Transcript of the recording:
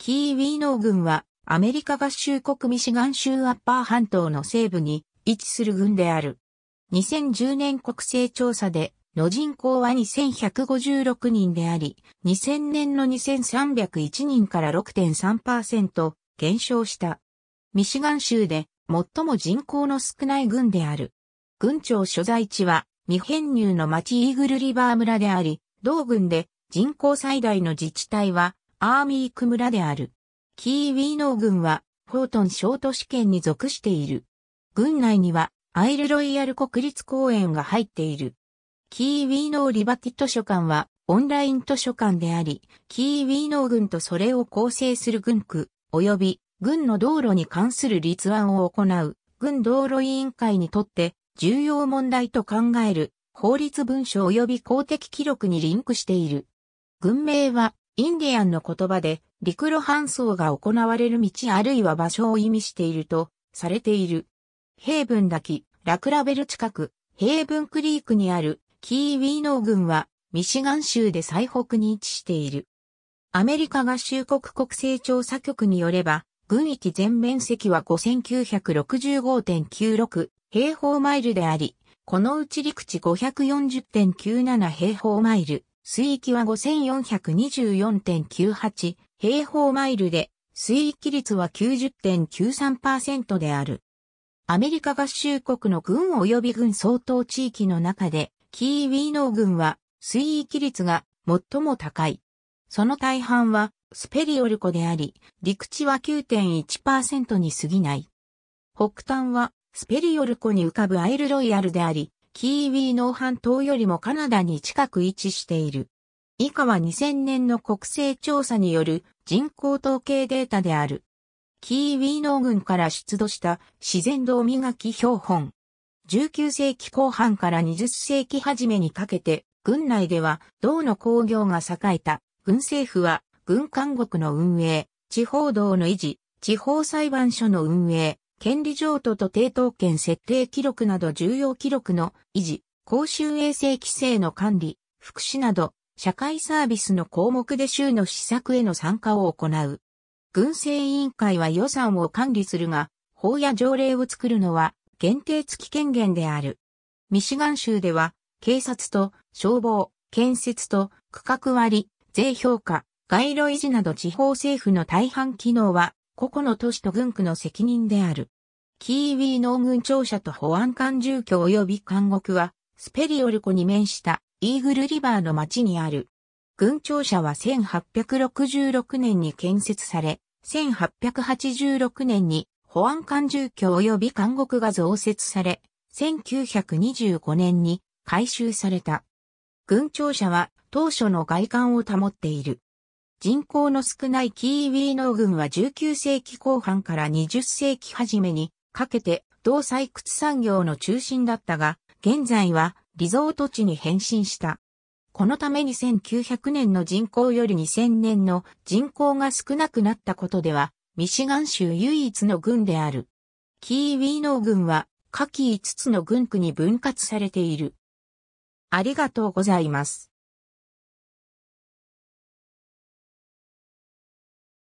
キーウィーノー軍は、アメリカ合衆国ミシガン州アッパー半島の西部に位置する軍である。2010年国勢調査で、の人口は2156人であり、2000年の2301人から6.3%減少した。ミシガン州で最も人口の少ない軍である。軍庁所在地は未編入の町イーグルリバー村であり、同軍で人口最大の自治体はアーミーク村である。キーウィーノー軍は、フォートン小都市圏に属している。軍内には、アイルロイヤル国立公園が入っている。キーウィーノーリバティ図書館は、オンライン図書館であり、キーウィーノー軍とそれを構成する軍区、及び、軍の道路に関する立案を行う、軍道路委員会にとって、重要問題と考える、法律文書及び公的記録にリンクしている。軍名は、インディアンの言葉で陸路搬送が行われる道あるいは場所を意味しているとされている。ヘーブン滝、ラクラベル近く、ヘーブンクリークにあるキーウィーノー郡はミシガン州で最北に位置している。アメリカ合衆国国勢調査局によれば、軍域全面積は5965.96平方マイルであり、このうち陸地540.97平方マイル、水域は5424.98平方マイルで、水域率は90.93%である。アメリカ合衆国の軍及び軍相当地域の中で、キーウィーノー軍は水域率が最も高い。その大半はスペリオル湖であり、陸地は9.1%に過ぎない。北端はスペリオル湖に浮かぶアイルロイヤルであり、キーウィーノー半島よりもカナダに近く位置している。以下は2000年の国勢調査による人口統計データである。キーウィーノー群から出土した自然道磨き標本。19世紀後半から20世紀初めにかけて、軍内では銅の工業が栄えた。軍政府は軍監獄の運営、地方道の維持、地方裁判所の運営、権利譲渡と抵当権設定記録など重要記録の維持、公衆衛生規制の管理、福祉など、社会サービスの項目で州の施策への参加を行う。軍政委員会は予算を管理するが、法や条例を作るのは限定付き権限である。ミシガン州では、警察と消防、建設と区画割、税評価、街路維持など地方政府の大半機能は個々の都市と軍区の責任である。キーウィー農軍庁舎と保安官住居及び監獄は、スペリオル湖に面したイーグルリバーの町にある。軍庁舎は1866年に建設され、1886年に保安官住居及び監獄が増設され、1925年に改修された。軍庁舎は当初の外観を保っている。人口の少ないキーウィー農群は19世紀後半から20世紀初めにかけて同採掘産業の中心だったが、現在はリゾート地に変身した。このために1900年の人口より2000年の人口が少なくなったことでは、ミシガン州唯一の郡である。キーウィー農群は下記5つの郡区に分割されている。ありがとうございます。